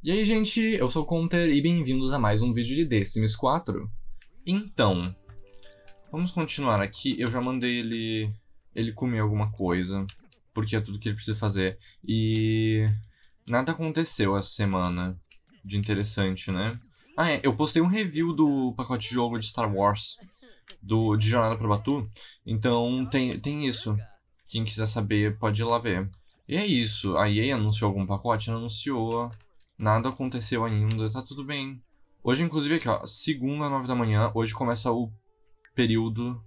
E aí, gente, eu sou o Conter e bem-vindos a mais um vídeo de The Sims 4. Então, vamos continuar aqui. Eu já mandei ele, ele comer alguma coisa, porque é tudo que ele precisa fazer. E nada aconteceu essa semana de interessante, né? Ah, é, eu postei um review do pacote de jogo de Star Wars, do, de Jornada para Batu. Então, tem, tem isso. Quem quiser saber, pode ir lá ver. E é isso. A EA anunciou algum pacote? anunciou... Nada aconteceu ainda, tá tudo bem. Hoje, inclusive, aqui, ó, segunda, nove da manhã, hoje começa o período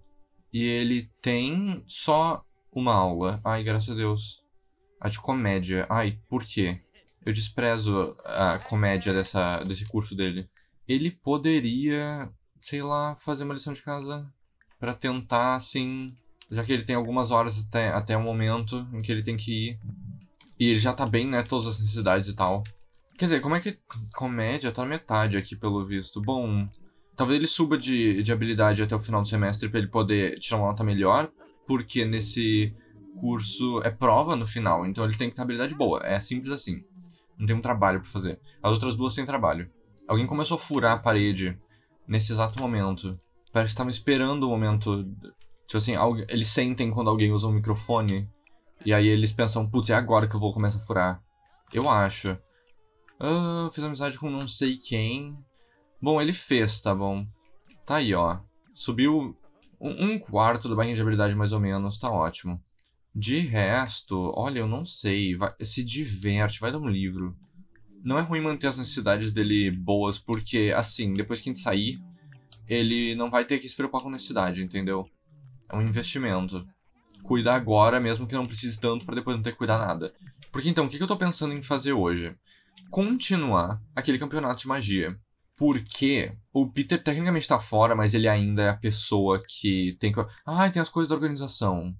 e ele tem só uma aula. Ai, graças a Deus. A de comédia. Ai, por quê? Eu desprezo a comédia dessa, desse curso dele. Ele poderia, sei lá, fazer uma lição de casa para tentar, assim, já que ele tem algumas horas até, até o momento em que ele tem que ir. E ele já tá bem, né? Todas as necessidades e tal. Quer dizer, como é que. Comédia tá na metade aqui, pelo visto. Bom, talvez ele suba de, de habilidade até o final do semestre para ele poder tirar uma nota melhor, porque nesse curso é prova no final, então ele tem que ter habilidade boa. É simples assim. Não tem um trabalho para fazer. As outras duas têm trabalho. Alguém começou a furar a parede nesse exato momento. Parece que estavam esperando o momento. Tipo assim, eles sentem quando alguém usa um microfone. E aí eles pensam, putz, é agora que eu vou começar a furar. Eu acho. Ah, fiz amizade com não sei quem. Bom, ele fez, tá bom. Tá aí, ó. Subiu um, um quarto da barrinha de habilidade, mais ou menos. Tá ótimo. De resto, olha, eu não sei. Vai, se diverte, vai dar um livro. Não é ruim manter as necessidades dele boas, porque, assim, depois que a gente sair, ele não vai ter que se preocupar com necessidade, entendeu? É um investimento. Cuidar agora, mesmo que não precise tanto, para depois não ter que cuidar nada. Porque então, o que, que eu tô pensando em fazer hoje? continuar aquele campeonato de magia. Porque o Peter tecnicamente tá fora, mas ele ainda é a pessoa que tem que. Ah, tem as coisas da organização.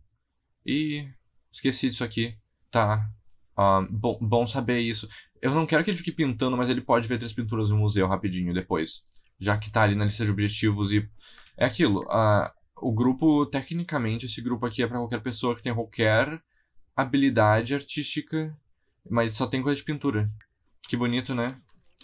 E. Esqueci disso aqui. Tá. Ah, bom, bom saber isso. Eu não quero que ele fique pintando, mas ele pode ver três pinturas no museu rapidinho depois. Já que tá ali na lista de objetivos e. É aquilo. Ah, o grupo, tecnicamente, esse grupo aqui é para qualquer pessoa que tem qualquer habilidade artística, mas só tem coisa de pintura. Que bonito, né?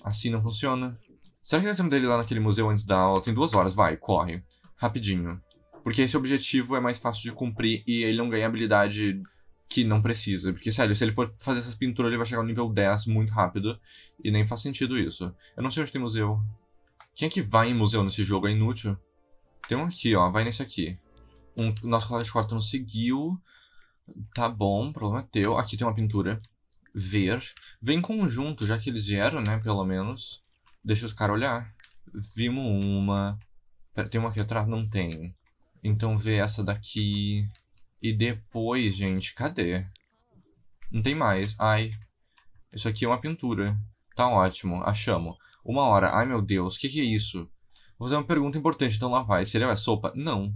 Assim não funciona. Será que nós temos dele lá naquele museu antes da aula? Tem duas horas, vai, corre. Rapidinho. Porque esse objetivo é mais fácil de cumprir e ele não ganha habilidade que não precisa. Porque, sério, se ele for fazer essas pinturas, ele vai chegar ao nível 10 muito rápido. E nem faz sentido isso. Eu não sei onde tem museu. Quem é que vai em museu nesse jogo? É inútil. Tem um aqui, ó. Vai nesse aqui. Um, nosso colega de quarto não seguiu. Tá bom, problema é teu. Aqui tem uma pintura ver. Vem conjunto, já que eles vieram, né? Pelo menos. Deixa os caras olhar. Vimos uma. Tem uma aqui atrás? Não tem. Então vê essa daqui. E depois, gente, cadê? Não tem mais. Ai. Isso aqui é uma pintura. Tá ótimo, achamos. Uma hora. Ai, meu Deus, o que, que é isso? Vou fazer uma pergunta importante, então lá vai. Seria é sopa? Não.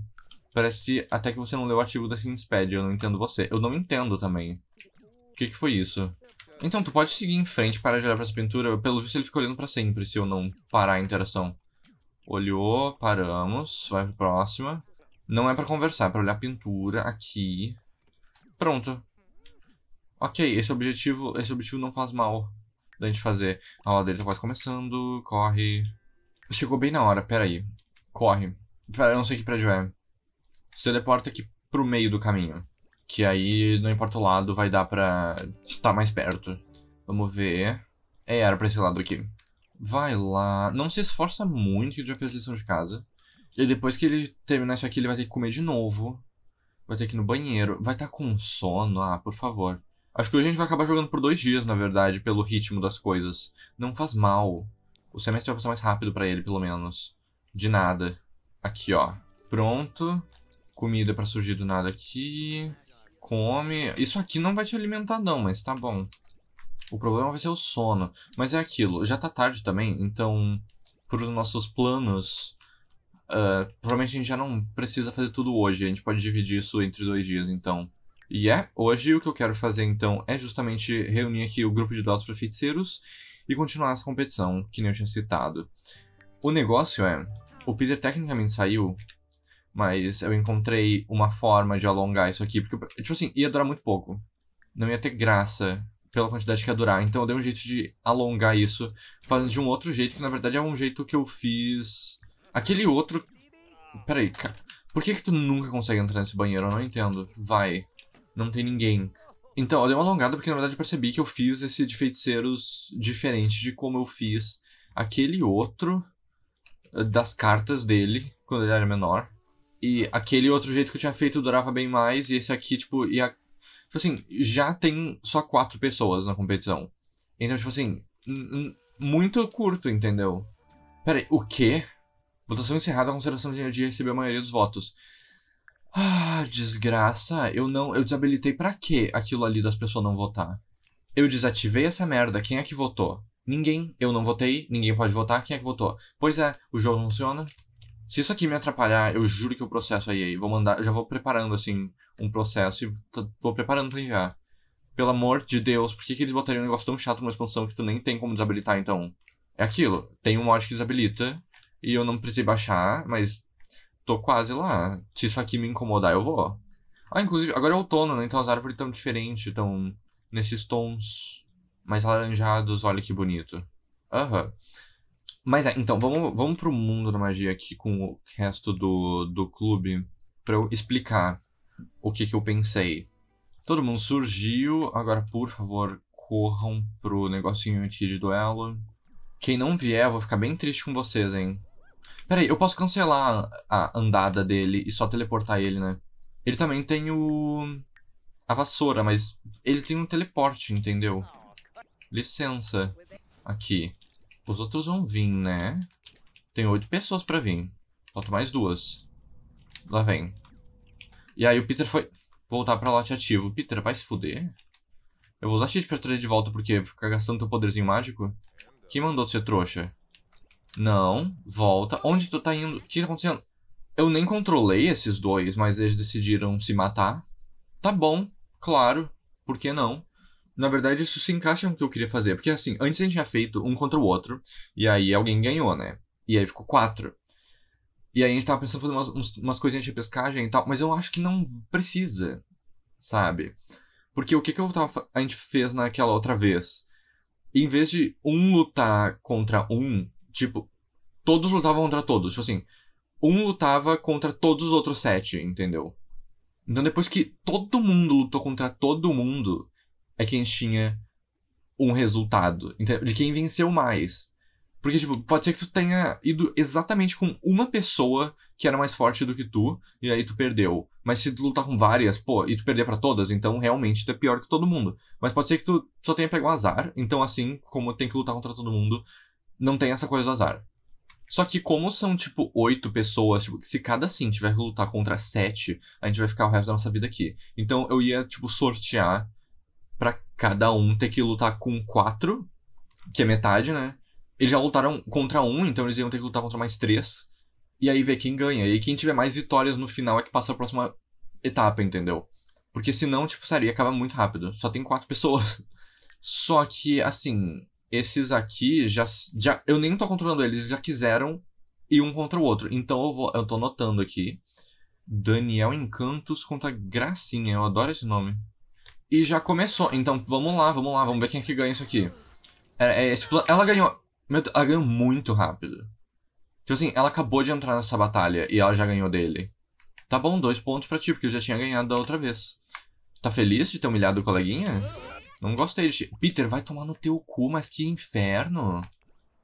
Parece até que você não leu o artigo da Cinespedia, eu não entendo você. Eu não entendo também. O que, que foi isso? Então, tu pode seguir em frente para de olhar pra essa pintura. Pelo visto, ele fica olhando para sempre se eu não parar a interação. Olhou, paramos, vai pra próxima. Não é para conversar, é pra olhar a pintura aqui. Pronto. Ok, esse objetivo, esse objetivo não faz mal da gente fazer. A aula dele tá quase começando, corre. Chegou bem na hora, peraí. Corre. eu não sei que prédio é. Se teleporta aqui pro meio do caminho. Que aí, não importa o lado, vai dar pra tá mais perto. Vamos ver. É, era pra esse lado aqui. Vai lá. Não se esforça muito que eu já fiz lição de casa. E depois que ele terminar isso aqui, ele vai ter que comer de novo. Vai ter que ir no banheiro. Vai estar tá com sono? Ah, por favor. Acho que hoje a gente vai acabar jogando por dois dias, na verdade, pelo ritmo das coisas. Não faz mal. O semestre vai passar mais rápido para ele, pelo menos. De nada. Aqui, ó. Pronto. Comida para surgir do nada aqui come. Isso aqui não vai te alimentar, não, mas tá bom. O problema vai ser o sono. Mas é aquilo, já tá tarde também, então, pros nossos planos, uh, provavelmente a gente já não precisa fazer tudo hoje. A gente pode dividir isso entre dois dias, então. E é, hoje o que eu quero fazer, então, é justamente reunir aqui o grupo de dados para feiticeiros e continuar essa competição, que nem eu tinha citado. O negócio é, o Peter tecnicamente saiu mas eu encontrei uma forma de alongar isso aqui, porque, tipo assim, ia durar muito pouco. Não ia ter graça pela quantidade que ia durar. Então eu dei um jeito de alongar isso, fazendo de um outro jeito, que na verdade é um jeito que eu fiz. Aquele outro. Peraí, cara. Por que que tu nunca consegue entrar nesse banheiro? Eu não entendo. Vai. Não tem ninguém. Então, eu dei uma alongada porque na verdade eu percebi que eu fiz esse de feiticeiros diferente de como eu fiz aquele outro eh, das cartas dele quando ele era menor. E aquele outro jeito que eu tinha feito durava bem mais, e esse aqui, tipo, ia. Tipo assim, já tem só quatro pessoas na competição. Então, tipo assim, muito curto, entendeu? Peraí, o quê? Votação encerrada, a consideração de energia recebeu a maioria dos votos. Ah, desgraça. Eu não. Eu desabilitei para quê aquilo ali das pessoas não votar? Eu desativei essa merda. Quem é que votou? Ninguém. Eu não votei. Ninguém pode votar. Quem é que votou? Pois é, o jogo não funciona se isso aqui me atrapalhar, eu juro que eu processo a EA. Vou mandar, já vou preparando, assim, um processo e vou preparando pra enviar. Pelo amor de Deus, por que, que eles botariam um negócio tão chato numa expansão que tu nem tem como desabilitar, então? É aquilo, tem um mod que desabilita e eu não precisei baixar, mas tô quase lá. Se isso aqui me incomodar, eu vou. Ah, inclusive, agora é outono, né? Então as árvores estão diferentes, estão nesses tons mais alaranjados, olha que bonito. Aham. Uhum. Mas é, então, vamos, vamos pro mundo da magia aqui com o resto do, do clube para eu explicar o que, que eu pensei. Todo mundo surgiu, agora por favor corram pro negocinho anti de duelo. Quem não vier, eu vou ficar bem triste com vocês, hein. Peraí, eu posso cancelar a andada dele e só teleportar ele, né? Ele também tem o... a vassoura, mas ele tem um teleporte, entendeu? Licença. Aqui. Os outros vão vir, né? Tem oito pessoas pra vir. falta mais duas. Lá vem. E aí o Peter foi voltar pra lote ativo. Peter, vai se fuder. Eu vou usar cheat pra trazer de volta, porque ficar gastando teu poderzinho mágico. Quem mandou ser trouxa? Não, volta. Onde tu tá indo? O que tá acontecendo? Eu nem controlei esses dois, mas eles decidiram se matar. Tá bom, claro. Por que não? na verdade, isso se encaixa no que eu queria fazer. Porque assim, antes a gente tinha feito um contra o outro, e aí alguém ganhou, né? E aí ficou quatro. E aí a gente tava pensando em fazer umas, umas coisinhas de pescagem e tal, mas eu acho que não precisa, sabe? Porque o que, que eu tava, a gente fez naquela outra vez? Em vez de um lutar contra um, tipo, todos lutavam contra todos. Tipo assim, um lutava contra todos os outros sete, entendeu? Então depois que todo mundo lutou contra todo mundo, é quem tinha um resultado, de quem venceu mais. Porque, tipo, pode ser que tu tenha ido exatamente com uma pessoa que era mais forte do que tu, e aí tu perdeu. Mas se tu lutar com várias, pô, e tu perder para todas, então realmente tu é pior que todo mundo. Mas pode ser que tu só tenha pego um azar, então assim, como tem que lutar contra todo mundo, não tem essa coisa do azar. Só que como são, tipo, oito pessoas, tipo, se cada sim tiver que lutar contra sete, a gente vai ficar o resto da nossa vida aqui. Então eu ia, tipo, sortear para cada um ter que lutar com quatro, que é metade, né? Eles já lutaram contra um, então eles iam ter que lutar contra mais três. E aí ver quem ganha. E quem tiver mais vitórias no final é que passa a próxima etapa, entendeu? Porque senão, tipo, seria acaba muito rápido. Só tem quatro pessoas. Só que, assim, esses aqui já. já eu nem tô controlando eles, eles já quiseram ir um contra o outro. Então eu vou. Eu tô anotando aqui. Daniel Encantos contra Gracinha. Eu adoro esse nome. E já começou. Então, vamos lá, vamos lá, vamos ver quem é que ganha isso aqui. É, é esse plano. Ela ganhou. Ela ganhou muito rápido. Tipo assim, ela acabou de entrar nessa batalha e ela já ganhou dele. Tá bom, dois pontos pra ti, porque eu já tinha ganhado da outra vez. Tá feliz de ter humilhado o coleguinha? Não gostei de ti. Peter, vai tomar no teu cu, mas que inferno.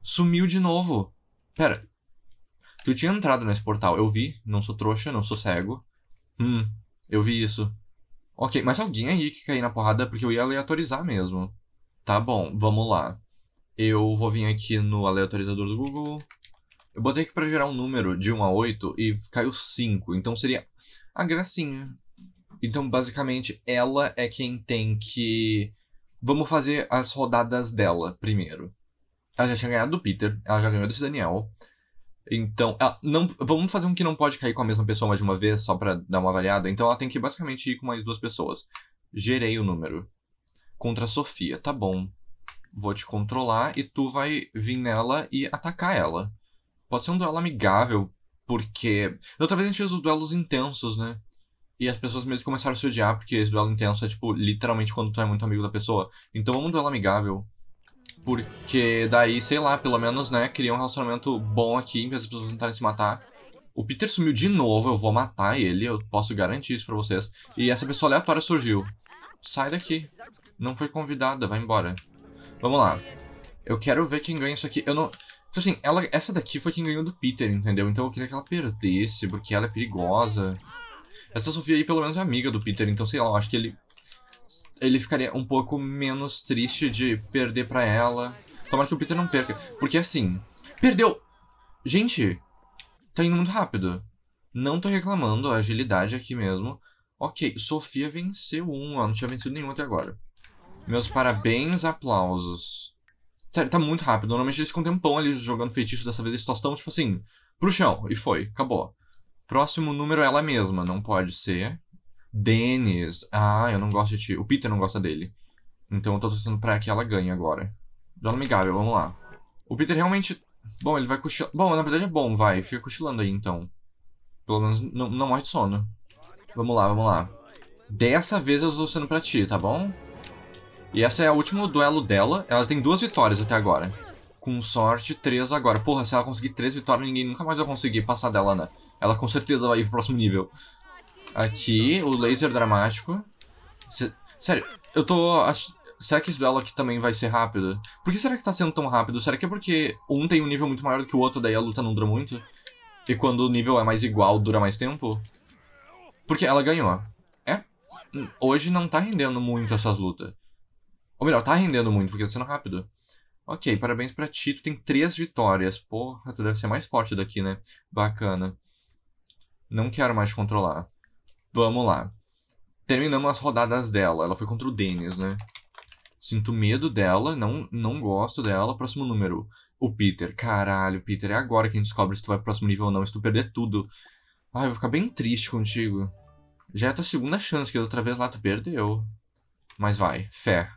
Sumiu de novo. Pera. Tu tinha entrado nesse portal, eu vi. Não sou trouxa, não sou cego. Hum, eu vi isso. Ok, mas alguém aí que cair na porrada é porque eu ia aleatorizar mesmo. Tá bom, vamos lá. Eu vou vir aqui no aleatorizador do Google. Eu botei aqui pra gerar um número de 1 a 8 e caiu 5. Então seria a gracinha. Então, basicamente, ela é quem tem que. Vamos fazer as rodadas dela primeiro. Ela já tinha ganhado do Peter, ela já ganhou desse Daniel. Então, ela não, vamos fazer um que não pode cair com a mesma pessoa mais de uma vez, só para dar uma avaliada. Então ela tem que basicamente ir com mais duas pessoas. Gerei o número. Contra a Sofia, tá bom. Vou te controlar e tu vai vir nela e atacar ela. Pode ser um duelo amigável, porque. Outra vez a gente fez os duelos intensos, né? E as pessoas mesmo começaram a se odiar, porque esse duelo intenso é, tipo, literalmente quando tu é muito amigo da pessoa. Então vamos um duelo amigável. Porque daí, sei lá, pelo menos, né, cria um relacionamento bom aqui, as pessoas não tentarem se matar. O Peter sumiu de novo, eu vou matar ele, eu posso garantir isso pra vocês. E essa pessoa aleatória surgiu. Sai daqui. Não foi convidada, vai embora. Vamos lá. Eu quero ver quem ganha isso aqui. Eu não... Então, assim, ela... essa daqui foi quem ganhou do Peter, entendeu? Então eu queria que ela perdesse, porque ela é perigosa. Essa Sofia aí, pelo menos, é amiga do Peter, então, sei lá, eu acho que ele ele ficaria um pouco menos triste de perder para ela. Tomara que o Peter não perca. Porque assim, perdeu! Gente, tá indo muito rápido. Não tô reclamando, a agilidade aqui mesmo. Ok, Sofia venceu um, ela não tinha vencido nenhum até agora. Meus parabéns, aplausos. Sério, tá muito rápido. Normalmente eles ficam um tempão ali jogando feitiço. Dessa vez eles só estão, tipo assim, pro chão. E foi, acabou. Próximo número é ela mesma, não pode ser. Dennis. Ah, eu não gosto de ti. O Peter não gosta dele. Então eu tô torcendo pra que ela ganhe agora. Dona Miguel, vamos lá. O Peter realmente... Bom, ele vai cochilando. Bom, na verdade é bom, vai. Fica cochilando aí, então. Pelo menos não, não morre de sono. Vamos lá, vamos lá. Dessa vez eu tô torcendo pra ti, tá bom? E essa é o último duelo dela. Ela tem duas vitórias até agora. Com sorte, três agora. Porra, se ela conseguir três vitórias, ninguém nunca mais vai conseguir passar dela, né? Ela com certeza vai ir pro próximo nível. Aqui, o laser dramático. Sério, eu tô... Ach... Será é que esse duelo aqui também vai ser rápido? Por que será que tá sendo tão rápido? Será que é porque um tem um nível muito maior do que o outro, daí a luta não dura muito? E quando o nível é mais igual, dura mais tempo? Porque ela ganhou. É. Hoje não tá rendendo muito essas lutas. Ou melhor, tá rendendo muito, porque tá sendo rápido. Ok, parabéns pra ti. Tu tem três vitórias. Porra, tu deve ser mais forte daqui, né? Bacana. Não quero mais te controlar. Vamos lá. Terminamos as rodadas dela. Ela foi contra o Denis, né? Sinto medo dela, não, não gosto dela. Próximo número. O Peter. Caralho, Peter, é agora que a gente descobre se tu vai pro próximo nível ou não. Se tu perder tudo. Ai, eu vou ficar bem triste contigo. Já é a tua segunda chance, que outra vez lá tu perdeu. Mas vai, fé.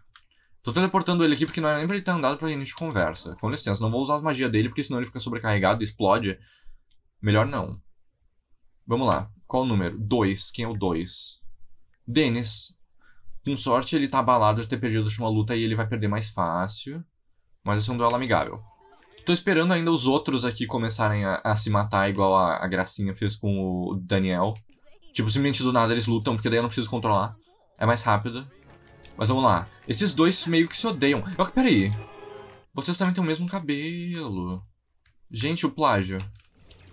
Tô teleportando ele aqui porque não é nem pra ele ter andado pra gente conversa. Com licença, não vou usar a magia dele porque senão ele fica sobrecarregado e explode. Melhor não. Vamos lá. Qual o número? Dois. Quem é o dois? Dennis. Com sorte, ele tá abalado de ter perdido a última luta e ele vai perder mais fácil. Mas esse é um duelo amigável. Tô esperando ainda os outros aqui começarem a, a se matar, igual a, a Gracinha fez com o Daniel. Tipo, simplesmente do nada eles lutam, porque daí eu não preciso controlar. É mais rápido. Mas vamos lá. Esses dois meio que se odeiam. peraí. Vocês também têm o mesmo cabelo. Gente, o plágio.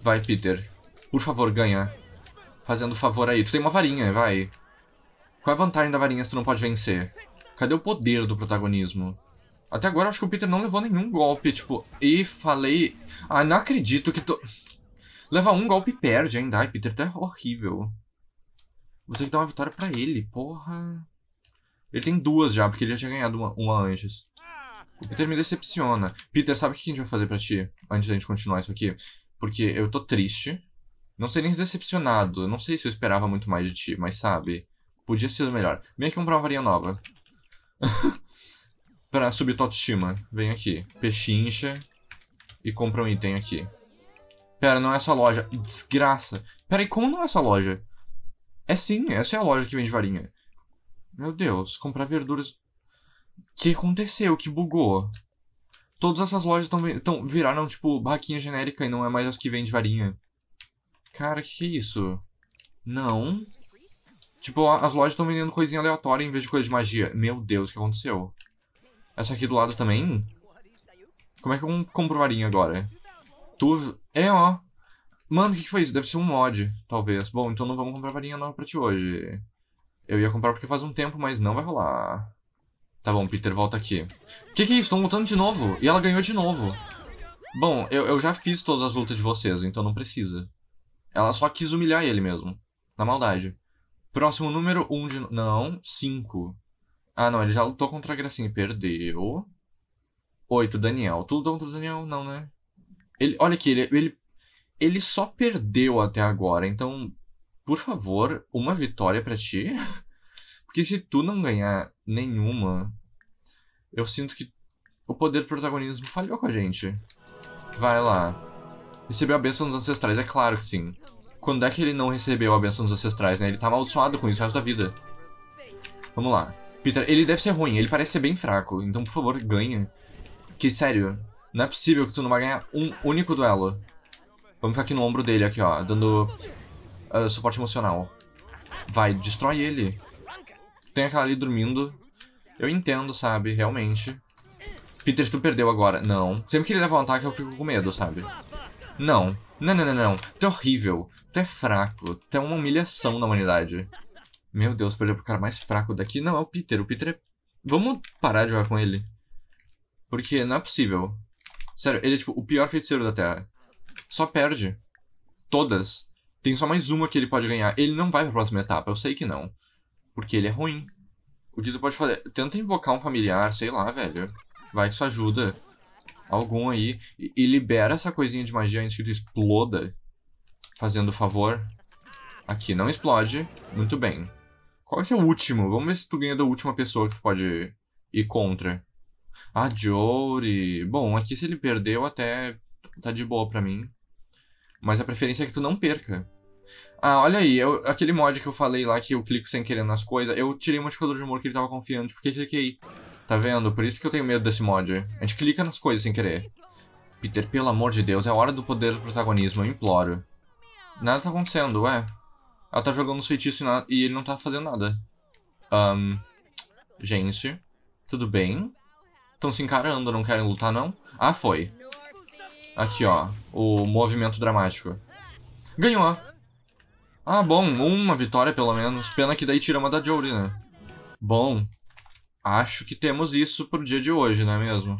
Vai, Peter. Por favor, ganha fazendo favor aí. Tu tem uma varinha, vai. Qual é a vantagem da varinha se tu não pode vencer? Cadê o poder do protagonismo? Até agora eu acho que o Peter não levou nenhum golpe, tipo... E falei... Ah, não acredito que tu... Leva um golpe e perde ainda. Ai, Peter, tá horrível. Vou ter que dar uma vitória pra ele, porra. Ele tem duas já, porque ele já tinha ganhado uma, uma antes. O Peter me decepciona. Peter, sabe o que a gente vai fazer pra ti? Antes da gente continuar isso aqui. Porque eu tô triste. Não ser nem decepcionado. Não sei se eu esperava muito mais de ti, mas sabe. Podia ser melhor. Vem aqui comprar uma varinha nova. pra subir tua autoestima. Vem aqui. Pechincha. E compra um item aqui. Pera, não é essa loja. Desgraça. Pera aí, como não é essa loja? É sim, essa é a loja que vende varinha. Meu Deus, comprar verduras. O que aconteceu? Que bugou? Todas essas lojas tão, tão, viraram, tipo, barraquinha genérica e não é mais as que vende varinha. Cara, que que é isso? Não. Tipo, as lojas estão vendendo coisinha aleatória em vez de coisa de magia. Meu Deus, o que aconteceu? Essa aqui do lado também? Como é que eu compro varinha agora? Tu... É, ó. Mano, o que, que foi isso? Deve ser um mod, talvez. Bom, então não vamos comprar varinha nova pra ti hoje. Eu ia comprar porque faz um tempo, mas não vai rolar. Tá bom, Peter, volta aqui. Que que é isso? Estão lutando de novo? E ela ganhou de novo. Bom, eu, eu já fiz todas as lutas de vocês, então não precisa. Ela só quis humilhar ele mesmo. Na maldade. Próximo número, um de. Não, cinco. Ah, não, ele já lutou contra a Gracinha perdeu. Oito, Daniel. Tudo contra o Daniel, não, né? Ele, olha aqui, ele, ele, ele só perdeu até agora, então, por favor, uma vitória para ti. Porque se tu não ganhar nenhuma, eu sinto que o poder do protagonismo falhou com a gente. Vai lá. Recebeu a bênção dos ancestrais, é claro que sim. Quando é que ele não recebeu a benção dos ancestrais, né? Ele tá amaldiçoado com isso o resto da vida. Vamos lá. Peter, ele deve ser ruim, ele parece ser bem fraco. Então, por favor, ganha. Que sério. Não é possível que tu não vai ganhar um único duelo. Vamos ficar aqui no ombro dele, aqui, ó. Dando uh, suporte emocional. Vai, destrói ele. Tem aquela ali dormindo. Eu entendo, sabe? Realmente. Peter, tu perdeu agora. Não. Sempre que ele leva um ataque, eu fico com medo, sabe? Não. Não, não, não, não. Tu é horrível. Tu é fraco. Tu é uma humilhação na humanidade. Meu Deus, perdeu pro cara mais fraco daqui. Não, é o Peter. O Peter é... Vamos parar de jogar com ele. Porque não é possível. Sério, ele é tipo o pior feiticeiro da Terra. Só perde. Todas. Tem só mais uma que ele pode ganhar. Ele não vai pra próxima etapa, eu sei que não. Porque ele é ruim. O que tu pode fazer? Tenta invocar um familiar, sei lá, velho. Vai que isso ajuda algum aí e, e libera essa coisinha de magia antes que tu exploda. Fazendo favor. Aqui, não explode. Muito bem. Qual vai ser o último? Vamos ver se tu ganha da última pessoa que tu pode ir contra. Ah, Jory. Bom, aqui se ele perdeu até tá de boa pra mim. Mas a preferência é que tu não perca. Ah, olha aí, eu, aquele mod que eu falei lá que eu clico sem querer nas coisas, eu tirei o modificador de humor que ele tava confiante porque cliquei. Tá vendo? Por isso que eu tenho medo desse mod. A gente clica nas coisas sem querer. Peter, pelo amor de Deus, é hora do poder do protagonismo, eu imploro. Nada tá acontecendo, ué. Ela tá jogando os feitiços e, ele não tá fazendo nada. Um, gente, tudo bem? Estão se encarando, não querem lutar, não? Ah, foi. Aqui, ó. O movimento dramático. Ganhou! Ah, bom. Uma vitória, pelo menos. Pena que daí tira uma da Jory, né? Bom acho que temos isso pro dia de hoje, não é mesmo?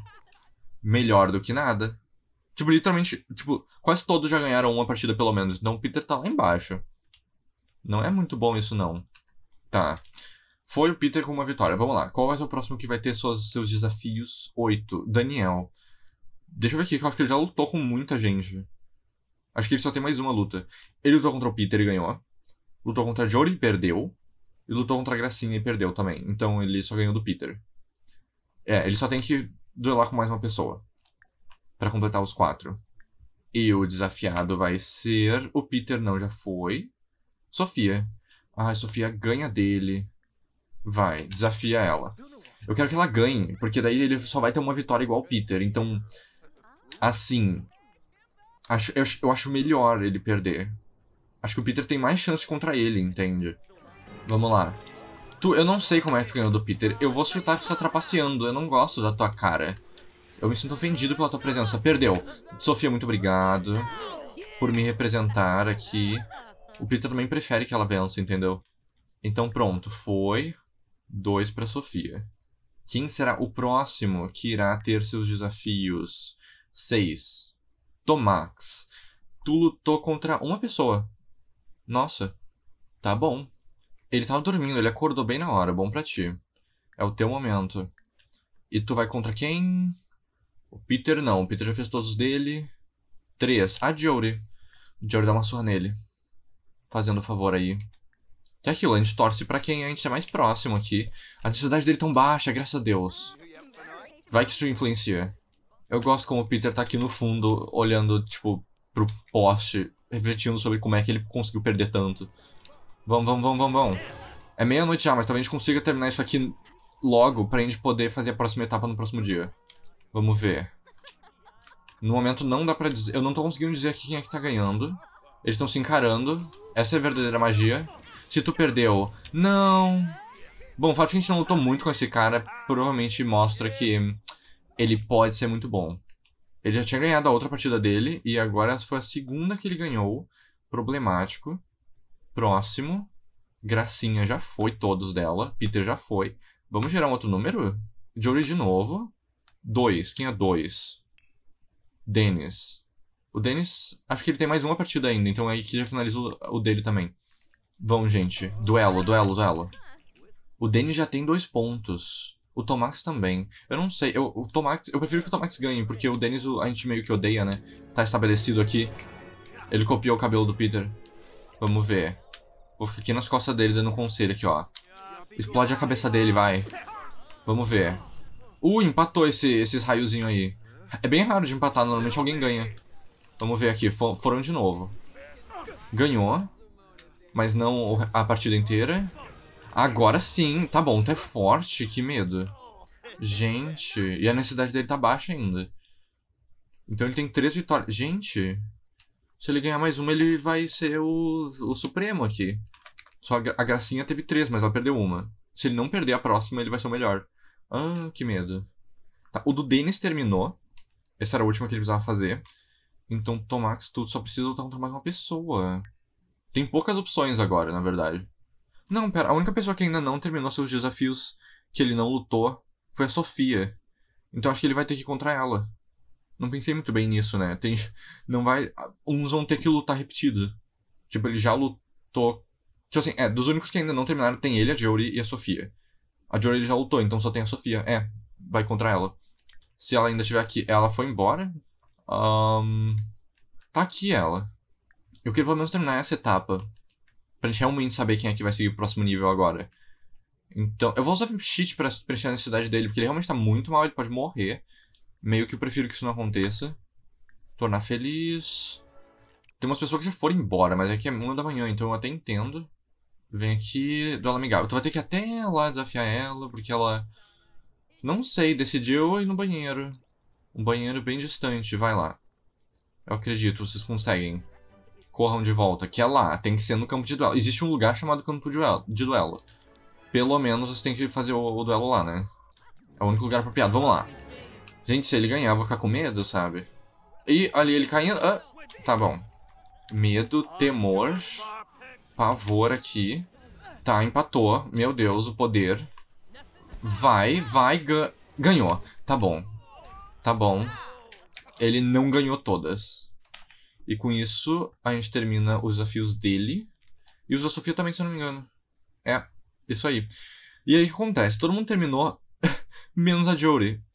Melhor do que nada. Tipo, literalmente, tipo, quase todos já ganharam uma partida pelo menos. Então o Peter tá lá embaixo. Não é muito bom isso, não. Tá. Foi o Peter com uma vitória. Vamos lá. Qual vai ser o próximo que vai ter seus, seus desafios? 8. Daniel. Deixa eu ver aqui, que eu acho que ele já lutou com muita gente. Acho que ele só tem mais uma luta. Ele lutou contra o Peter e ganhou. Lutou contra a Jory e perdeu. E lutou contra a Gracinha e perdeu também. Então ele só ganhou do Peter. É, ele só tem que duelar com mais uma pessoa. para completar os quatro. E o desafiado vai ser. O Peter não já foi. Sofia. Ai, ah, Sofia ganha dele. Vai, desafia ela. Eu quero que ela ganhe, porque daí ele só vai ter uma vitória igual o Peter. Então, assim. Acho, eu, eu acho melhor ele perder. Acho que o Peter tem mais chance contra ele, entende? Vamos lá. Tu, eu não sei como é que tu ganhou do Peter. Eu vou chutar que tu tá trapaceando. Eu não gosto da tua cara. Eu me sinto ofendido pela tua presença. Perdeu. Sofia, muito obrigado por me representar aqui. O Peter também prefere que ela vença, entendeu? Então pronto, foi. Dois pra Sofia. Quem será o próximo que irá ter seus desafios? Seis. Tomax. Tu lutou contra uma pessoa. Nossa. Tá bom. Ele tava dormindo, ele acordou bem na hora, bom pra ti. É o teu momento. E tu vai contra quem? O Peter não, o Peter já fez todos dele. Três. A Jory. O Jory dá uma surra nele. Fazendo o favor aí. Que é aquilo, a gente torce pra quem a gente é mais próximo aqui. A necessidade dele é tão baixa, graças a Deus. Vai que isso influencia. Eu gosto como o Peter tá aqui no fundo, olhando, tipo, pro poste, refletindo sobre como é que ele conseguiu perder tanto. Vamos, vamos, vamos, vamos, vamos. É meia-noite já, mas talvez a gente consiga terminar isso aqui logo pra gente poder fazer a próxima etapa no próximo dia. Vamos ver. No momento não dá pra dizer... Eu não tô conseguindo dizer aqui quem é que tá ganhando. Eles estão se encarando. Essa é a verdadeira magia. Se tu perdeu... Não... Bom, o fato de é que a gente não lutou muito com esse cara provavelmente mostra que ele pode ser muito bom. Ele já tinha ganhado a outra partida dele e agora foi a segunda que ele ganhou. Problemático. Próximo. Gracinha já foi, todos dela. Peter já foi. Vamos gerar um outro número? Jory de novo. Dois. Quem é dois? Dennis. O Dennis, acho que ele tem mais uma partida ainda, então é aí que já finaliza o dele também. Vamos, gente. Duelo, duelo, duelo. O Dennis já tem dois pontos. O Tomax também. Eu não sei, eu, o Tomax, eu prefiro que o Tomax ganhe, porque o Dennis a gente meio que odeia, né? Tá estabelecido aqui. Ele copiou o cabelo do Peter. Vamos ver. Vou ficar aqui nas costas dele dando um conselho aqui, ó. Explode a cabeça dele, vai. Vamos ver. Uh, empatou esse, esses raiozinhos aí. É bem raro de empatar, normalmente alguém ganha. Vamos ver aqui, For, foram de novo. Ganhou. Mas não a partida inteira. Agora sim, tá bom, tu é forte, que medo. Gente, e a necessidade dele tá baixa ainda. Então ele tem três vitórias. Gente, se ele ganhar mais uma, ele vai ser o, o Supremo aqui. Só a, Gracinha teve três, mas ela perdeu uma. Se ele não perder a próxima, ele vai ser o melhor. Ah, que medo. Tá, o do Dennis terminou. Essa era a última que ele precisava fazer. Então, Tomax, tu só precisa lutar contra mais uma pessoa. Tem poucas opções agora, na verdade. Não, pera, a única pessoa que ainda não terminou seus desafios que ele não lutou foi a Sofia. Então acho que ele vai ter que ir contra ela. Não pensei muito bem nisso, né? Tem, não vai, uns vão ter que lutar repetido. Tipo, ele já lutou. Tipo assim, é, dos únicos que ainda não terminaram, tem ele, a Jory e a Sofia. A Jory já lutou, então só tem a Sofia. É, vai contra ela. Se ela ainda estiver aqui, ela foi embora. Um, tá aqui ela. Eu queria pelo menos terminar essa etapa. Pra gente realmente saber quem é que vai seguir o próximo nível agora. Então, eu vou usar Cheat pra preencher a necessidade dele, porque ele realmente tá muito mal, ele pode morrer. Meio que eu prefiro que isso não aconteça. Tornar feliz. Tem umas pessoas que já foram embora, mas aqui é uma da manhã, então eu até entendo. Vem aqui, duelo amigável. Tu vai ter que até lá desafiar ela, porque ela. Não sei, decidiu ir no banheiro. Um banheiro bem distante, vai lá. Eu acredito, vocês conseguem. Corram de volta, que é lá, tem que ser no campo de duelo. Existe um lugar chamado campo de duelo. Pelo menos vocês têm que fazer o, o duelo lá, né? É o único lugar apropriado. Vamos lá. Gente, se ele ganhar, eu vou ficar com medo, sabe? E ali ele caindo. Ah, tá bom. Medo, temor, pavor aqui. Tá, empatou. Meu Deus, o poder. Vai, vai, ga ganhou. Tá bom. Tá bom. Ele não ganhou todas. E com isso, a gente termina os desafios dele. E os da Sofia também, se eu não me engano. É, isso aí. E aí o que acontece? Todo mundo terminou, menos a Jory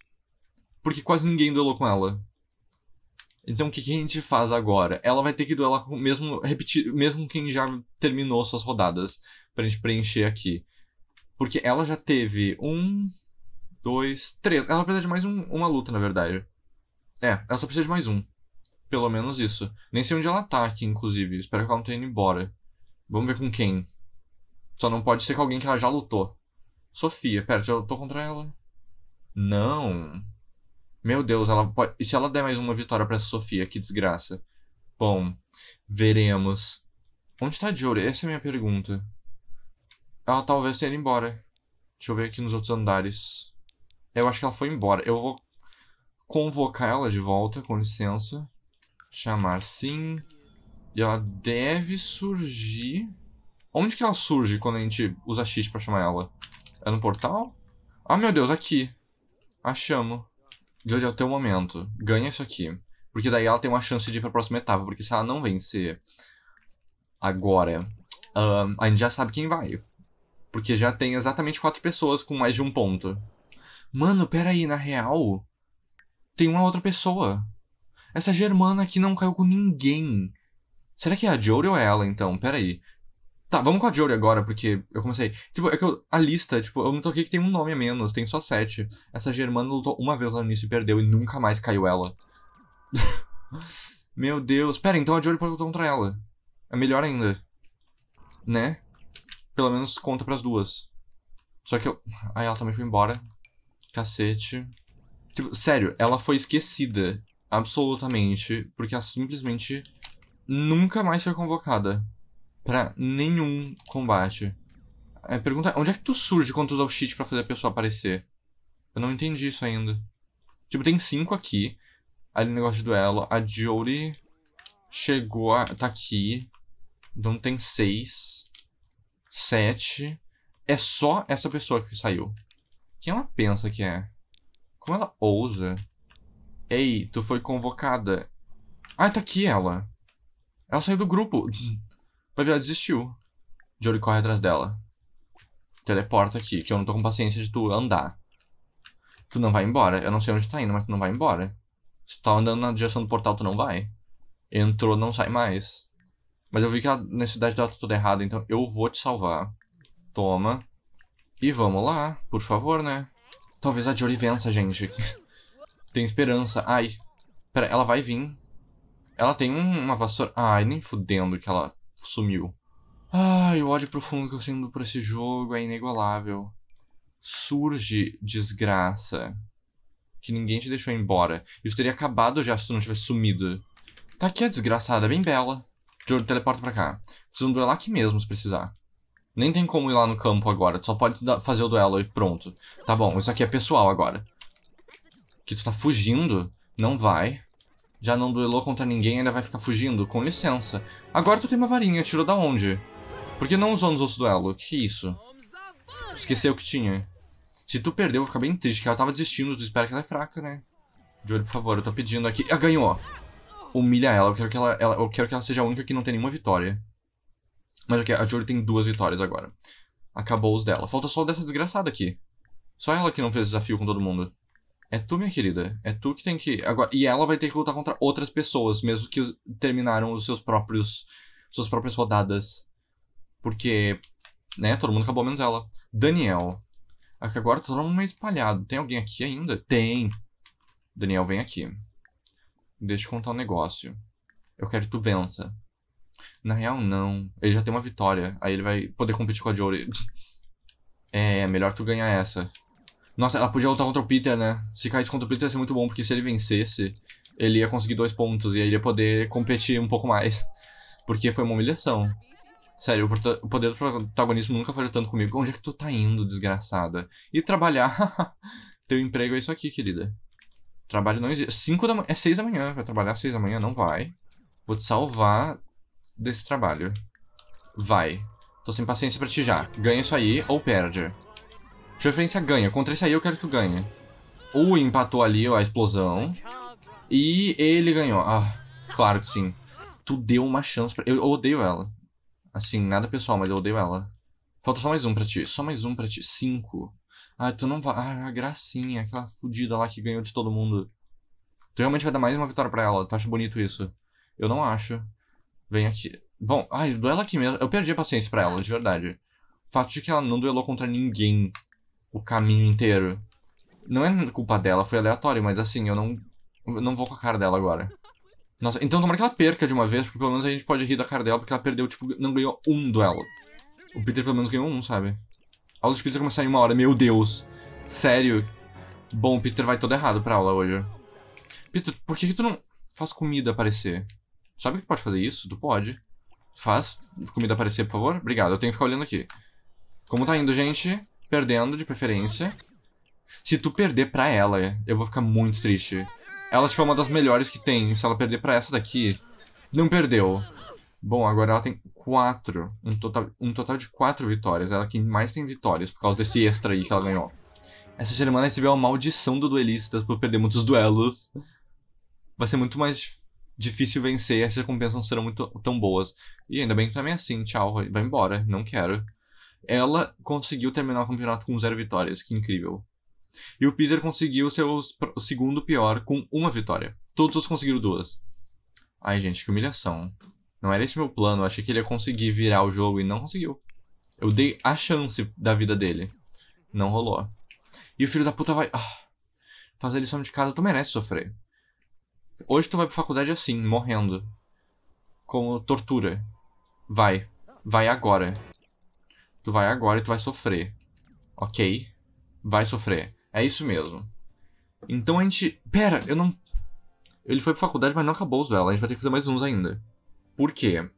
porque quase ninguém duelou com ela. Então o que, que, a gente faz agora? Ela vai ter que duelar com mesmo repetir, mesmo quem já terminou suas rodadas pra gente preencher aqui. Porque ela já teve um, dois, três. Ela precisa de mais um, uma luta, na verdade. É, ela só precisa de mais um. Pelo menos isso. Nem sei onde ela tá aqui, inclusive. Espero que ela não tenha ido embora. Vamos ver com quem. Só não pode ser com alguém que ela já lutou. Sofia, pera, já lutou contra ela? Não. Meu Deus, ela pode... e se ela der mais uma vitória para Sofia, que desgraça. Bom, veremos. Onde tá a Jory? Essa é a minha pergunta. Ela talvez tenha ido embora. Deixa eu ver aqui nos outros andares. Eu acho que ela foi embora. Eu vou convocar ela de volta, com licença. Chamar sim. E ela deve surgir... Onde que ela surge quando a gente usa X pra chamar ela? É no portal? Ah, meu Deus, aqui. A chamo de hoje é o momento, ganha isso aqui. Porque daí ela tem uma chance de ir pra próxima etapa. Porque se ela não vencer agora, um, a gente já sabe quem vai. Porque já tem exatamente quatro pessoas com mais de um ponto. Mano, peraí, na real, tem uma outra pessoa. Essa Germana aqui não caiu com ninguém. Será que é a Jory ou é ela, então? Peraí. Tá, vamos com a Jory agora, porque eu comecei. Tipo, é que eu, a lista, tipo, eu me toquei que tem um nome a menos, tem só sete. Essa Germana lutou uma vez lá no início e perdeu e nunca mais caiu ela. Meu Deus. Pera, então a Jory pode lutar contra ela. É melhor ainda. Né? Pelo menos conta pras duas. Só que eu. Aí ela também foi embora. Cacete. Tipo, sério, ela foi esquecida. Absolutamente. Porque ela simplesmente nunca mais foi convocada pra nenhum combate. A pergunta, é, onde é que tu surge quando tu usa o cheat pra fazer a pessoa aparecer? Eu não entendi isso ainda. Tipo, tem cinco aqui. Ali no negócio de duelo. A Jory chegou a... tá aqui. Então tem seis. Sete. É só essa pessoa que saiu. Quem ela pensa que é? Como ela ousa? Ei, tu foi convocada. Ah, tá aqui ela. Ela saiu do grupo ela desistiu. Jory corre atrás dela. Teleporta aqui, que eu não tô com paciência de tu andar. Tu não vai embora. Eu não sei onde tá indo, mas tu não vai embora. Se tu tá andando na direção do portal, tu não vai. Entrou, não sai mais. Mas eu vi que a necessidade dela tá toda errada, então eu vou te salvar. Toma. E vamos lá, por favor, né? Talvez a Jory vença, gente. tem esperança. Ai. Pera, ela vai vir. Ela tem uma vassoura. Ai, nem fudendo que ela sumiu. Ai, ah, o ódio profundo que eu sinto por esse jogo é inigualável. Surge desgraça. Que ninguém te deixou embora. Isso teria acabado já se tu não tivesse sumido. Tá aqui a desgraçada, bem bela. Jordan teleporta pra cá. um duelo aqui mesmo se precisar. Nem tem como ir lá no campo agora. Tu só pode fazer o duelo e pronto. Tá bom, isso aqui é pessoal agora. Que tu tá fugindo? Não vai já não duelou contra ninguém ainda vai ficar fugindo? Com licença. Agora tu tem uma varinha, tirou da onde? Por que não usou nos outros duelos? Que isso? Esqueceu o que tinha. Se tu perdeu, eu vou ficar bem triste, que ela tava desistindo, tu espera que ela é fraca, né? De por favor, eu tô pedindo aqui. Ah, ganhou! Humilha ela, eu quero que ela, ela, eu quero que ela seja a única que não tem nenhuma vitória. Mas ok, a Jory tem duas vitórias agora. Acabou os dela. Falta só o dessa desgraçada aqui. Só ela que não fez desafio com todo mundo. É tu, minha querida. É tu que tem que. Agora... E ela vai ter que lutar contra outras pessoas, mesmo que terminaram os seus próprios. suas próprias rodadas. Porque. Né, todo mundo acabou menos ela. Daniel. Aqui é agora tá todo mundo meio espalhado. Tem alguém aqui ainda? Tem. Daniel, vem aqui. Deixa eu contar um negócio. Eu quero que tu vença. Na real, não. Ele já tem uma vitória. Aí ele vai poder competir com a Jory. É, melhor tu ganhar essa. Nossa, ela podia lutar contra o Peter, né? Se caísse contra o Peter ia ser muito bom, porque se ele vencesse, ele ia conseguir dois pontos e aí ele ia poder competir um pouco mais. Porque foi uma humilhação. Sério, o poder do protagonismo nunca falhou tanto comigo. Onde é que tu tá indo, desgraçada? E trabalhar. Teu emprego é isso aqui, querida. Trabalho não existe. cinco da manhã. É seis da manhã. Vai trabalhar seis da manhã? Não vai. Vou te salvar desse trabalho. Vai. Tô sem paciência pra ti já. Ganha isso aí ou perde preferência ganha. Contra esse aí eu quero que tu ganhe. O empatou ali a explosão. E ele ganhou. Ah, claro que sim. Tu deu uma chance pra... Eu, eu odeio ela. Assim, nada pessoal, mas eu odeio ela. Falta só mais um pra ti. Só mais um pra ti. Cinco. Ah, tu não vai... Ah, a gracinha. Aquela fodida lá que ganhou de todo mundo. Tu realmente vai dar mais uma vitória pra ela. Tu acha bonito isso? Eu não acho. Vem aqui. Bom, ai, duela aqui mesmo. Eu perdi a paciência pra ela, de verdade. O fato de que ela não duelou contra ninguém o caminho inteiro. Não é culpa dela, foi aleatório, mas assim, eu não, eu não vou com a cara dela agora. Nossa, então tomara que ela perca de uma vez, porque pelo menos a gente pode rir da cara dela, porque ela perdeu, tipo, não ganhou um duelo. O Peter pelo menos ganhou um, sabe? A aula de Peter começar em uma hora, meu Deus. Sério? Bom, o Peter vai todo errado pra aula hoje. Peter, por que, que tu não faz comida aparecer? Sabe que tu pode fazer isso? Tu pode. Faz comida aparecer, por favor. Obrigado, eu tenho que ficar olhando aqui. Como tá indo, gente? Perdendo, de preferência. Se tu perder pra ela, eu vou ficar muito triste. Ela, tipo, é uma das melhores que tem. Se ela perder pra essa daqui, não perdeu. Bom, agora ela tem quatro. Um total, um total de quatro vitórias. Ela que mais tem vitórias por causa desse extra aí que ela ganhou. Essa semana recebeu a maldição do duelista por perder muitos duelos. Vai ser muito mais difícil vencer e as recompensas não serão muito tão boas. E ainda bem que também é assim, tchau, vai embora, não quero ela conseguiu terminar o campeonato com zero vitórias, que incrível. E o Pizer conseguiu seu segundo pior com uma vitória. Todos os conseguiram duas. Ai, gente, que humilhação. Não era esse meu plano, eu achei que ele ia conseguir virar o jogo e não conseguiu. Eu dei a chance da vida dele. Não rolou. E o filho da puta vai. Ah, fazer lição de casa, tu merece né, sofrer. Hoje tu vai pra faculdade assim, morrendo. Como tortura. Vai. Vai agora. Tu vai agora e tu vai sofrer. Ok? Vai sofrer. É isso mesmo. Então a gente. Pera, eu não. Ele foi pra faculdade, mas não acabou os velas. A gente vai ter que fazer mais uns ainda. Por quê?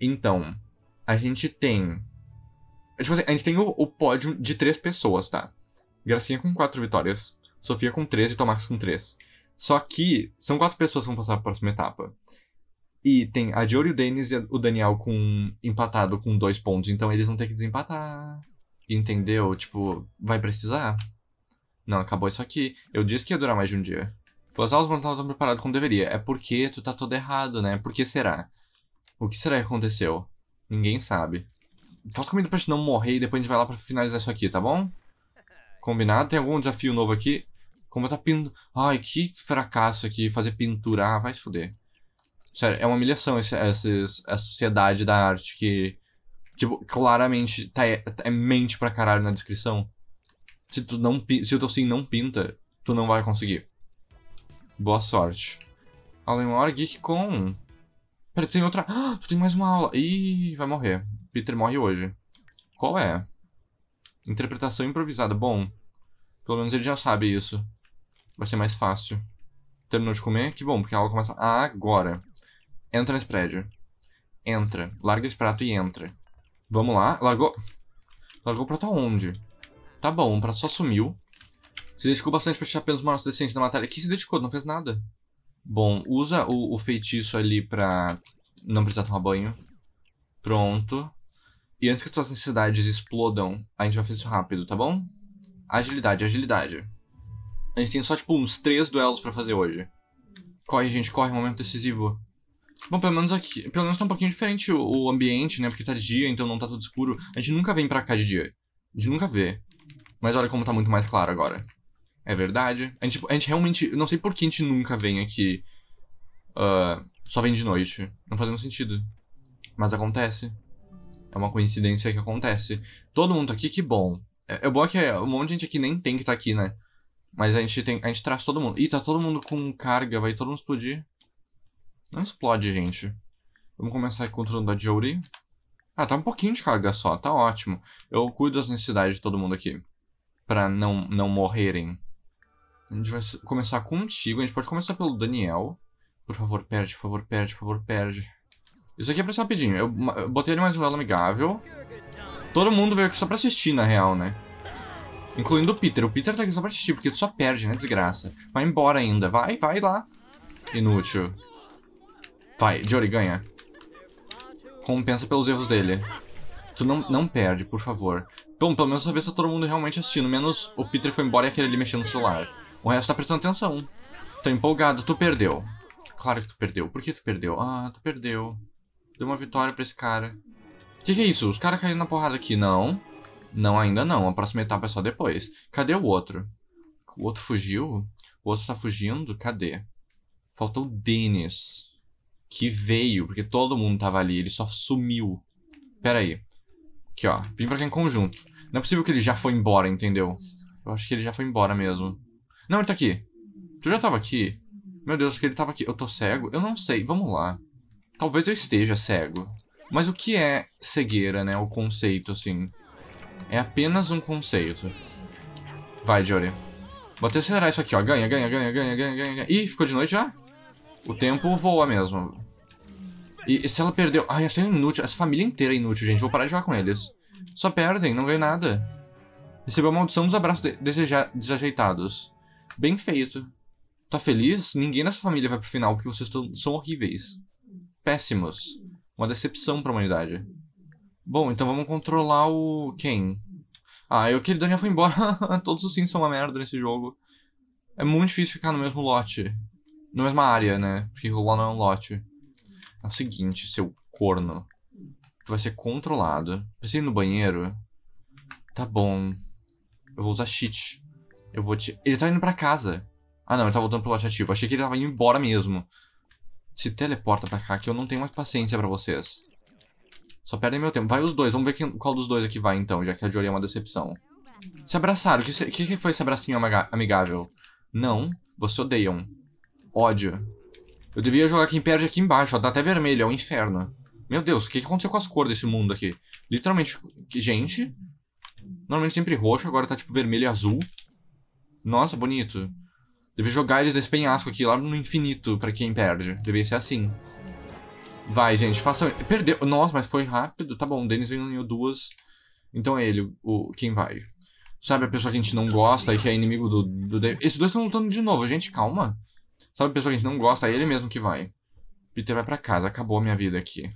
Então, a gente tem. É tipo assim, a gente tem o, o pódio de três pessoas, tá? Gracinha com quatro vitórias, Sofia com três e Tomás com três. Só que são quatro pessoas que vão passar para a próxima etapa. E tem a Jory, o Denis e o Daniel com empatado com dois pontos. Então eles vão ter que desempatar. Entendeu? Tipo, vai precisar? Não, acabou isso aqui. Eu disse que ia durar mais de um dia. As aulas não estavam tão preparadas como deveria. É porque tu tá todo errado, né? Por que será? O que será que aconteceu? Ninguém sabe. Faz comida pra gente não morrer e depois a gente vai lá pra finalizar isso aqui, tá bom? Combinado? Tem algum desafio novo aqui? Como tá pintando Ai, que fracasso aqui, fazer pinturar. Ah, vai se fuder. Sério, é uma humilhação essa, a sociedade da arte que, tipo, claramente tá, é mente pra caralho na descrição. Se tu não se tu assim não pinta, tu não vai conseguir. Boa sorte. Aula em hora, Geek com. Pera, tem outra. Ah, tu tem mais uma aula. Ih, vai morrer. Peter morre hoje. Qual é? Interpretação improvisada. Bom, pelo menos ele já sabe isso. Vai ser mais fácil. Terminou de comer? Que bom, porque a aula começa agora. Entra nesse prédio. Entra. Larga esse prato e entra. Vamos lá. Largou. Largou o prato aonde? Tá bom, o prato só sumiu. Se dedicou bastante pra achar apenas uma nossa decente na batalha Que se dedicou? Não fez nada. Bom, usa o, o feitiço ali pra não precisar tomar banho. Pronto. E antes que as suas necessidades explodam, a gente vai fazer isso rápido, tá bom? Agilidade, agilidade. A gente tem só, tipo, uns três duelos pra fazer hoje. Corre, gente, corre, momento decisivo. Bom, pelo menos aqui. Pelo menos tá um pouquinho diferente o, o, ambiente, né? Porque tá de dia, então não tá tudo escuro. A gente nunca vem pra cá de dia. A gente nunca vê. Mas olha como tá muito mais claro agora. É verdade. A gente, a gente realmente. Não sei por que a gente nunca vem aqui. Uh, só vem de noite. Não faz nenhum sentido. Mas acontece. É uma coincidência que acontece. Todo mundo tá aqui, que bom. É, é bom é que é, um monte de gente aqui nem tem que tá aqui, né? Mas a gente tem. A gente traz todo mundo. Ih, tá todo mundo com carga, vai todo mundo explodir. Não explode, gente. Vamos começar aqui controlando a Jory. Ah, tá um pouquinho de carga só, tá ótimo. Eu cuido das necessidades de todo mundo aqui. Pra não, não morrerem. A gente vai começar contigo. A gente pode começar pelo Daniel. Por favor, perde, por favor, perde, por favor, perde. Isso aqui é pra ser rapidinho. Eu, eu botei ele mais um duelo amigável. Todo mundo veio aqui só pra assistir, na real, né? Incluindo o Peter. O Peter tá aqui só pra assistir, porque tu só perde, né, desgraça. Vai embora ainda. Vai, vai lá. Inútil. Vai, Jory, ganha. Compensa pelos erros dele. Tu não, não perde, por favor. Bom, pelo menos essa vez tá todo mundo realmente assistindo, menos o Peter foi embora e aquele ali mexendo no celular. O resto tá prestando atenção. Tô empolgado, tu perdeu. Claro que tu perdeu. Por que tu perdeu? Ah, tu perdeu. Deu uma vitória pra esse cara. Que que é isso? Os caras caíram na porrada aqui. Não. Não, ainda não. A próxima etapa é só depois. Cadê o outro? O outro fugiu? O outro tá fugindo? Cadê? Faltou o Dennis que veio, porque todo mundo tava ali, ele só sumiu. Pera aí. Aqui, ó. Vim pra cá em conjunto. Não é possível que ele já foi embora, entendeu? Eu acho que ele já foi embora mesmo. Não, ele tá aqui. Tu já tava aqui? Meu Deus, que ele tava aqui. Eu tô cego? Eu não sei. Vamos lá. Talvez eu esteja cego. Mas o que é cegueira, né? O conceito, assim. É apenas um conceito. Vai, Jory. Vou até acelerar isso aqui, ó. Ganha, ganha, ganha, ganha, ganha, ganha. Ih, ficou de noite já? O tempo voa mesmo. E, e, se ela perdeu... Ai, essa é inútil. Essa família inteira é inútil, gente. Vou parar de jogar com eles. Só perdem, não ganham nada. Recebeu a maldição dos abraços de desajeitados. Bem feito. Tá feliz? Ninguém nessa família vai pro final, porque vocês são horríveis. Péssimos. Uma decepção pra humanidade. Bom, então vamos controlar o... Quem? Ah, eu que o Daniel foi embora. Todos os sims são uma merda nesse jogo. É muito difícil ficar no mesmo lote. Na mesma área, né? Porque o não é um lote. É o seguinte, seu corno. Tu vai ser controlado. Precisa ir no banheiro? Tá bom. Eu vou usar cheat. Eu vou te... Ele tá indo pra casa. Ah, não, ele tá voltando pro lote ativo. Achei que ele tava indo embora mesmo. Se teleporta pra cá, que eu não tenho mais paciência pra vocês. Só perdem meu tempo. Vai os dois, vamos ver quem, qual dos dois aqui vai então, já que a Jory é uma decepção. Se abraçaram. O que, que, que, foi esse abracinho amigável? Não, você odeiam. Ódio. Eu devia jogar quem perde aqui embaixo, ó. Dá até vermelho, é o um inferno. Meu Deus, o que, que aconteceu com as cores desse mundo aqui? Literalmente, gente. Normalmente sempre roxo, agora tá tipo vermelho e azul. Nossa, bonito. Devia jogar eles nesse penhasco aqui, lá no infinito, pra quem perde. Devia ser assim. Vai, gente, façam... Perdeu... Nossa, mas foi rápido. Tá bom, o Denis ganhou duas. Então é ele, o... quem vai. Sabe, a pessoa que a gente não gosta e que é inimigo do... do... Esses dois estão lutando de novo, gente, calma. Sabe pessoa que a gente não gosta, é ele mesmo que vai. Peter vai para casa, acabou a minha vida aqui.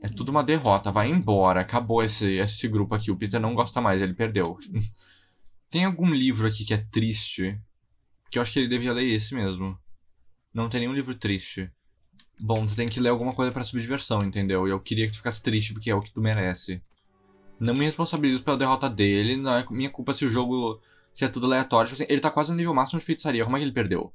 É tudo uma derrota, vai embora, acabou esse, esse grupo aqui. O Peter não gosta mais, ele perdeu. tem algum livro aqui que é triste? Que eu acho que ele devia ler esse mesmo. Não tem nenhum livro triste. Bom, tu tem que ler alguma coisa pra subversão, entendeu? E eu queria que tu ficasse triste porque é o que tu merece. Não me responsabilizo pela derrota dele, não é minha culpa se o jogo. se é tudo aleatório. Tipo assim, ele tá quase no nível máximo de feitiçaria, como é que ele perdeu?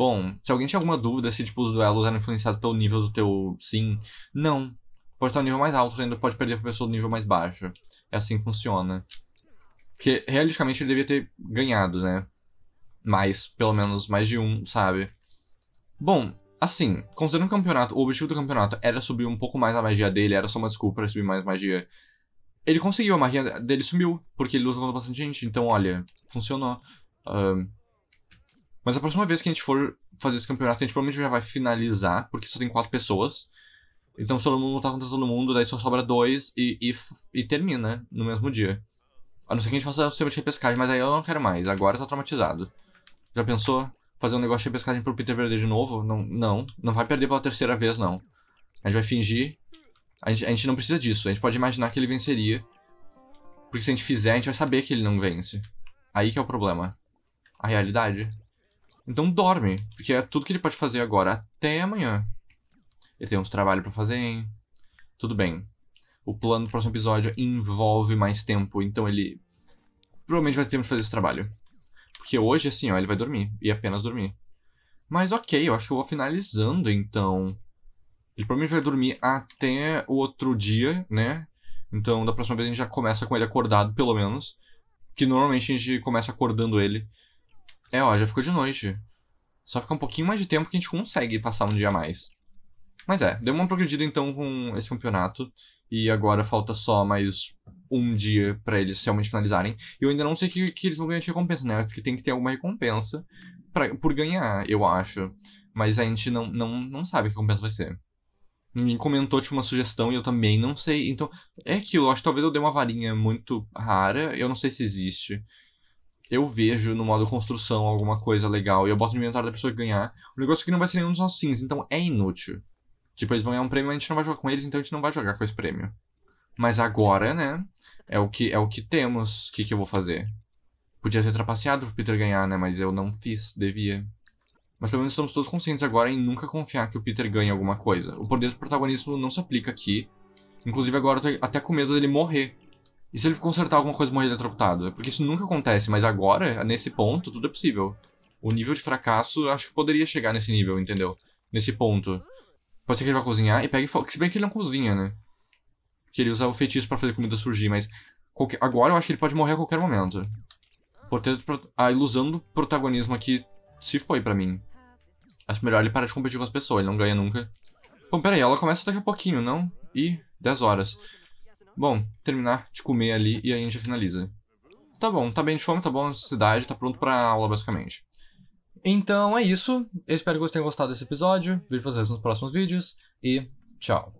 Bom, se alguém tinha alguma dúvida se tipo, os duelos eram influenciados pelo nível do teu sim, não. Pode estar no nível mais alto, você ainda pode perder pra pessoa do nível mais baixo. É assim que funciona. Porque, realisticamente, ele devia ter ganhado, né? Mais, pelo menos, mais de um, sabe? Bom, assim, considerando o campeonato, o objetivo do campeonato era subir um pouco mais a magia dele, era só uma desculpa pra subir mais magia. Ele conseguiu, a magia dele sumiu, porque ele lutou contra bastante gente, então olha, funcionou. Uh, mas a próxima vez que a gente for fazer esse campeonato, a gente provavelmente já vai finalizar, porque só tem quatro pessoas. Então todo mundo tá contra todo mundo, daí só sobra dois e, e, e termina no mesmo dia. A não ser que a gente faça o sistema de repescagem, mas aí eu não quero mais, agora tá traumatizado. Já pensou? Fazer um negócio de repescagem pro Peter Verde de novo? Não, não, não vai perder pela terceira vez, não. A gente vai fingir. A gente, a gente não precisa disso, a gente pode imaginar que ele venceria. Porque se a gente fizer, a gente vai saber que ele não vence. Aí que é o problema. A realidade. Então dorme, porque é tudo que ele pode fazer agora até amanhã. Ele tem uns trabalho para fazer, hein? Tudo bem. O plano do próximo episódio envolve mais tempo, então ele provavelmente vai ter tempo de fazer esse trabalho. Porque hoje, assim, ó, ele vai dormir, e apenas dormir. Mas ok, eu acho que eu vou finalizando, então. Ele provavelmente vai dormir até o outro dia, né? Então, da próxima vez a gente já começa com ele acordado, pelo menos. Que normalmente a gente começa acordando ele é, ó, já ficou de noite. Só fica um pouquinho mais de tempo que a gente consegue passar um dia a mais. Mas é, deu uma progredida então com esse campeonato. E agora falta só mais um dia para eles realmente finalizarem. E eu ainda não sei que, que eles vão ganhar de recompensa, né? Acho que tem que ter alguma recompensa pra, por ganhar, eu acho. Mas a gente não, não, não sabe que recompensa vai ser. Ninguém comentou, tipo, uma sugestão e eu também não sei. Então, é aquilo. Acho que talvez eu dê uma varinha muito rara. Eu não sei se existe eu vejo no modo construção alguma coisa legal e eu boto no inventário da pessoa que ganhar, o negócio aqui é não vai ser nenhum dos nossos sims, então é inútil. Tipo, eles vão ganhar um prêmio, a gente não vai jogar com eles, então a gente não vai jogar com esse prêmio. Mas agora, né? É o que, é o que temos. O que, que eu vou fazer? Podia ser trapaceado pro Peter ganhar, né? Mas eu não fiz, devia. Mas pelo menos estamos todos conscientes agora em nunca confiar que o Peter ganhe alguma coisa. O poder do protagonismo não se aplica aqui. Inclusive agora eu tô até com medo dele morrer. E se ele consertar alguma coisa e morrer eletrocutado? É porque isso nunca acontece, mas agora, nesse ponto, tudo é possível. O nível de fracasso, acho que poderia chegar nesse nível, entendeu? Nesse ponto. Pode ser que ele vá cozinhar e pegue fogo. Se bem que ele não cozinha, né? Que ele usa o feitiço para fazer comida surgir, mas... Qualquer... Agora eu acho que ele pode morrer a qualquer momento. Portanto, a ilusão do protagonismo aqui se foi para mim. Acho melhor ele parar de competir com as pessoas, ele não ganha nunca. Bom, peraí, ela começa daqui a pouquinho, não? E 10 horas. Bom, terminar de comer ali e aí a gente finaliza. Tá bom, tá bem de fome, tá bom na cidade, tá pronto pra aula basicamente. Então é isso. Eu espero que vocês tenham gostado desse episódio. Vejo vocês nos próximos vídeos e tchau.